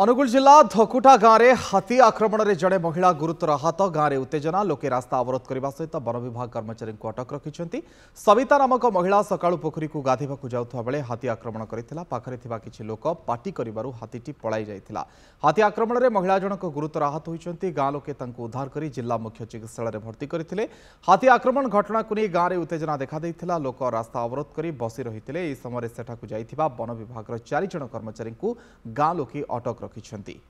ଅନୁଗୁଳ ଜିଲ୍ଲା ଧକୁଟା ଗାଁରେ ହାତୀ ଆକ୍ରମଣରେ ଜଣେ ମହିଳା ଗୁରୁତର ଆହତ ଗାଁରେ ଉତ୍ତେଜନା ଲୋକେ ରାସ୍ତା ଅବରୋଧ କରିବା ସହିତ ବନ ବିଭାଗ କର୍ମଚାରୀଙ୍କୁ ଅଟକ ରଖିଛନ୍ତି ସବିତା ନାମକ ମହିଳା ସକାଳୁ ପୋଖରୀକୁ ଗାଧୋଇବାକୁ ଯାଉଥିବା ବେଳେ ହାତୀ ଆକ୍ରମଣ କରିଥିଲା ପାଖରେ ଥିବା କିଛି ଲୋକ ପାଟି କରିବାରୁ ହାତୀଟି ପଳାଇ ଯାଇଥିଲା ହାତୀ ଆକ୍ରମଣରେ ମହିଳା ଜଣକ ଗୁରୁତର ଆହତ ହୋଇଛନ୍ତି ଗାଁ ଲୋକେ ତାଙ୍କୁ ଉଦ୍ଧାର କରି ଜିଲ୍ଲା ମୁଖ୍ୟ ଚିକିତ୍ସାଳୟରେ ଭର୍ତ୍ତି କରିଥିଲେ ହାତୀ ଆକ୍ରମଣ ଘଟଣାକୁ ନେଇ ଗାଁରେ ଉତ୍ତେଜନା ଦେଖାଦେଇଥିଲା ଲୋକ ରାସ୍ତା ଅବରୋଧ କରି ବସି ରହିଥିଲେ ଏହି ସମୟରେ ସେଠାକୁ ଯାଇଥିବା ବନ ବିଭାଗର ଚାରିଜଣ କର୍ମଚାରୀଙ୍କୁ ଗାଁ ଲୋକେ ଅଟକ ରଖିଛନ୍ତି